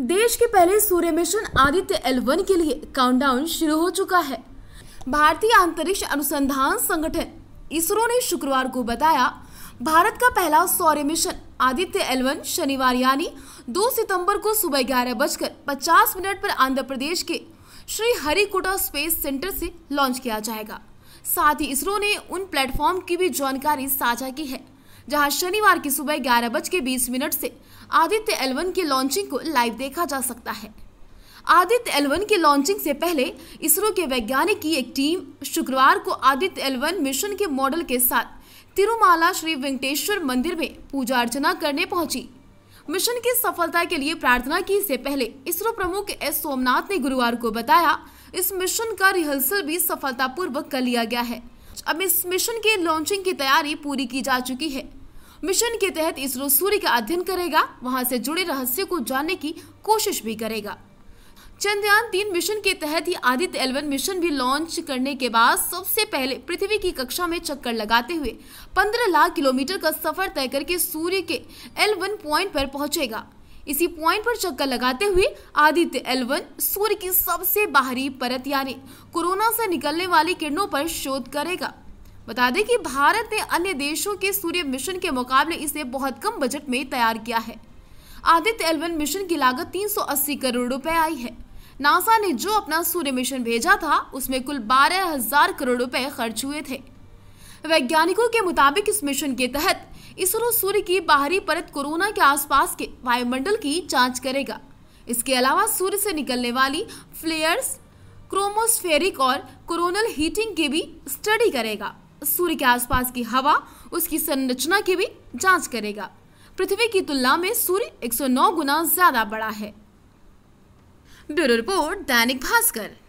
देश के पहले सूर्य मिशन आदित्य एल वन के लिए काउंटडाउन शुरू हो चुका है भारतीय अंतरिक्ष अनुसंधान संगठन इसरो ने शुक्रवार को बताया भारत का पहला सौर्य मिशन आदित्य एलवन शनिवार यानी 2 सितंबर को सुबह ग्यारह बजकर पचास मिनट पर आंध्र प्रदेश के श्री हरिकोटा स्पेस सेंटर से लॉन्च किया जाएगा साथ ही इसरो ने उन प्लेटफॉर्म की भी जानकारी साझा की है जहां शनिवार की सुबह ग्यारह बज के बीस मिनट से आदित्य एलवन की लॉन्चिंग को लाइव देखा जा सकता है आदित्य एलवन की लॉन्चिंग से पहले इसरो के वैज्ञानिक की एक टीम शुक्रवार को आदित्य एलवन मिशन के मॉडल के साथ तिरुमाला श्री वेंकटेश्वर मंदिर में पूजा अर्चना करने पहुंची मिशन की सफलता के लिए प्रार्थना की से पहले इसरो प्रमुख एस सोमनाथ ने गुरुवार को बताया इस मिशन का रिहर्सल भी सफलतापूर्वक कर लिया गया है अब इस मिशन के लॉन्चिंग की तैयारी पूरी की जा चुकी है मिशन के तहत इसरो सूर्य का अध्ययन करेगा वहां से जुड़े रहस्य को जानने की कोशिश भी करेगा चंद्रयान तीन मिशन के तहत ही आदित्य एलवन मिशन भी लॉन्च करने के बाद सबसे पहले पृथ्वी की कक्षा में चक्कर लगाते हुए 15 लाख किलोमीटर का सफर तय करके सूर्य के एलवन पॉइंट पर पहुंचेगा इसी पॉइंट पर चक्कर लगाते हुए आदित्य एलवन सूर्य की सबसे बाहरी परत यानी कोरोना से निकलने वाली किरणों पर शोध करेगा बता दें कि भारत ने अन्य देशों के सूर्य मिशन के मुकाबले इसे बहुत कम बजट में तैयार किया है आदित्य एलवन मिशन की लागत 380 करोड़ रुपए आई है नासा ने जो अपना सूर्य मिशन भेजा था उसमें कुल बारह करोड़ रुपए खर्च हुए थे वैज्ञानिकों के मुताबिक इस मिशन के तहत इसरो सूर्य की बाहरी परत कोरोना के आसपास के वायुमंडल की जांच करेगा इसके अलावा सूर्य से निकलने वाली फ्लेयर्स क्रोमोस्फेरिक और कोरोनल हीटिंग की भी स्टडी करेगा सूर्य के आसपास की हवा उसकी संरचना की भी जांच करेगा पृथ्वी की तुलना में सूर्य 109 गुना ज्यादा बड़ा है ब्यूरो रिपोर्ट दैनिक भास्कर